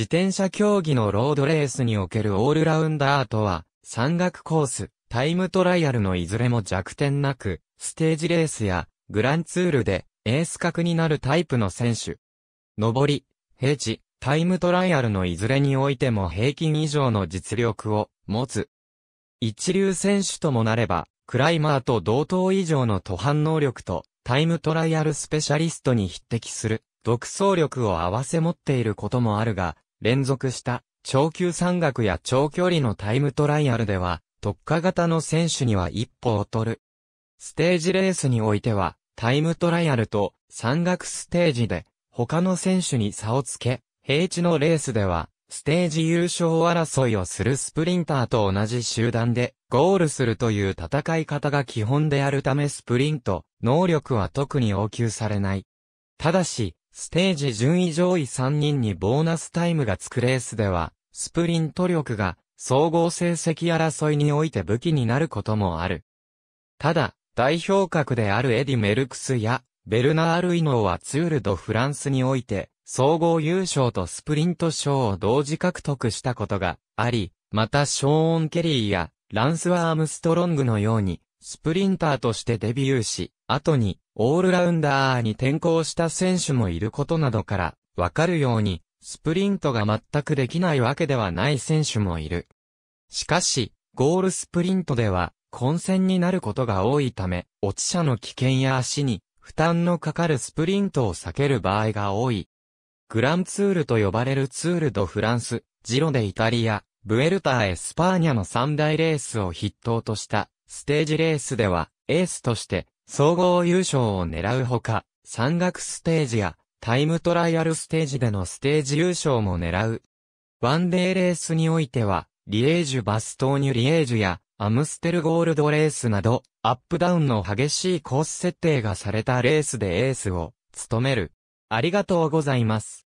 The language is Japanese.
自転車競技のロードレースにおけるオールラウンダーとは、山岳コース、タイムトライアルのいずれも弱点なく、ステージレースやグランツールでエース格になるタイプの選手。上り、平地、タイムトライアルのいずれにおいても平均以上の実力を持つ。一流選手ともなれば、クライマーと同等以上の途半能力とタイムトライアルスペシャリストに匹敵する独走力を合わせ持っていることもあるが、連続した長級山岳や長距離のタイムトライアルでは、特化型の選手には一歩劣る。ステージレースにおいては、タイムトライアルと山岳ステージで他の選手に差をつけ、平地のレースでは、ステージ優勝争いをするスプリンターと同じ集団でゴールするという戦い方が基本であるためスプリント、能力は特に要求されない。ただし、ステージ順位上位3人にボーナスタイムがつくレースでは、スプリント力が総合成績争いにおいて武器になることもある。ただ、代表格であるエディ・メルクスやベルナール・イノーはツール・ド・フランスにおいて、総合優勝とスプリント賞を同時獲得したことがあり、またショーン・ケリーやランス・アームストロングのように、スプリンターとしてデビューし、後に、オールラウンダーに転向した選手もいることなどから、わかるように、スプリントが全くできないわけではない選手もいる。しかし、ゴールスプリントでは、混戦になることが多いため、落ち者の危険や足に、負担のかかるスプリントを避ける場合が多い。グランツールと呼ばれるツールドフランス、ジロでイタリア、ブエルターエスパーニャの三大レースを筆頭としたステージレースでは、エースとして、総合優勝を狙うほか、山岳ステージや、タイムトライアルステージでのステージ優勝も狙う。ワンデーレースにおいては、リエージュバストーニュリエージュや、アムステルゴールドレースなど、アップダウンの激しいコース設定がされたレースでエースを務める。ありがとうございます。